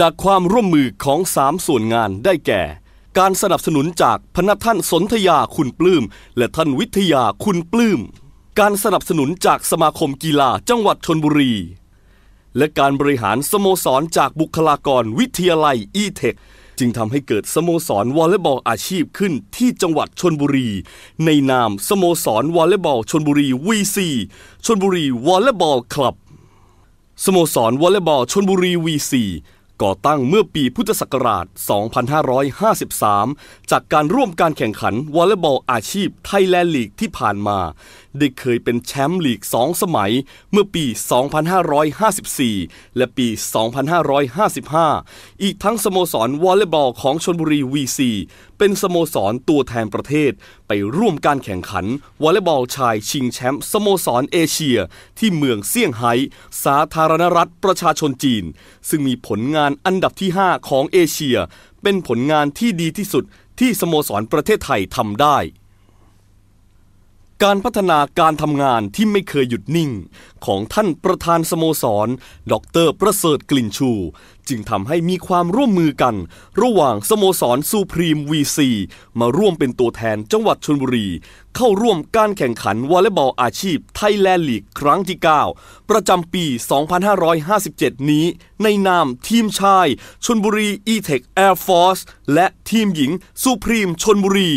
จากความร่วมมือของสามส่วนงานได้แก่ การสนับสนุนจากพนักท่านสนธยาคุณปลื้มและท่านวิทยาคุณปลื้มการสนับสนุนจากสมาคมกีฬาจังหวัดชนบุรี และการบริหารสโมสรจากบุคลากรวิทยาลัยอีเทคจึงทำให้เกิดสโมสรวอลเลย์บอลอาชีพขึ้นที่จังหวัดชนบุรี ในนามสโมสรวอลเลย์บอลชนบุรีวีซีชนบุรีวอลเลย์บอลคลับสโมสรวอลเลย์บอลชนบุรีวีซีก่อตั้งเมื่อปีพุทธศักราช 2553 จากการร่วมการแข่งขันวอลเลย์บอลอาชีพ ไทยแลนด์ลีกที่ผ่านมา ได้เคยเป็นแชมป์ลีก2สมัยเมื่อปี 2554 และปี 2555 อีกทั้งสโมสรวอลเลย์บอล ของชนบุรี VC เป็นสโมสรตัวแทนประเทศ ไปร่วมการแข่งขันวอลเลย์บอลชายชิงแชมป์สโมสรเอเชีย ที่เมืองเซี่ยงไฮ้ สาธารณรัฐประชาชนจีน ซึ่งมีผลงานานอันดับที่ 5 ของเอเชียเป็นผลงานที่ดีที่สุดที่สโมสรประเทศไทยทำได้การพัฒนาการทำงานที่ไม่เคยหยุดนิ่ง ของท่านประธานสโมสร ดรประเสริฐกลิ่นชู จึงทำให้มีความร่วมมือกัน ระหว่างสโมสรซูพรีมวีซีมาร่วมเป็นตัวแทนจังหวัดชนบุรี เข้าร่วมการแข่งขันวอลเลย์บอลอาชีพไทยแลนด์ลีกครั้งที่ 9 ประจำปี 2557 นี้ ในนามทีมชายชนบุรีอีเทคแอร์ฟอร์สและทีมหญิงซูพรีมชนบุรี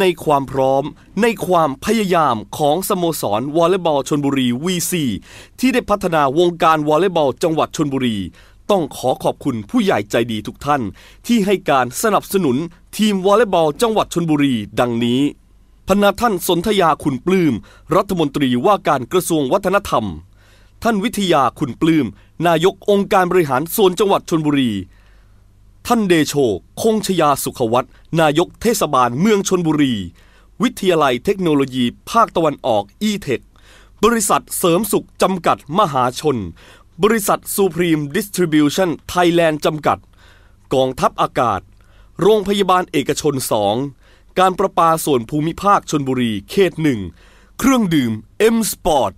ในความพร้อมในความพยายามของสโมสรวอลเลย์บอลชนบุรี VC ที่ได้พัฒนาวงการวอลเลย์บอล จังหวัดชนบุรี ต้องขอขอบคุณผู้ใหญ่ใจดีทุกท่านที่ให้การสนับสนุนทีมวอลเลย์บอลจังหวัดชนบุรี ดังนี้พนาท่านสนธยาคุณปลื้มรัฐมนตรีว่าการกระทรวงวัฒนธรรม ท่านวิทยาคุณปลื้มนายกองค์การบริหารโซนจังหวัดชนบุรีท่านเดโช คงชยาสุขวัต์นายกเทศบาลเมืองชนบุรี วิทยาลัยเทคโนโลยีภาคตะวันออกอีเทค บริษัทเสริมสุขจำกัดมหาชน บริษัทซูพรีมดิสทริบิวชั่นไทยแลนด์ จำกัด กองทัพอากาศ โรงพยาบาลเอกชนสอง การประปาส่วนภูมิภาคชนบุรีเขตหนึ่ง เครื่องดื่ม M Sport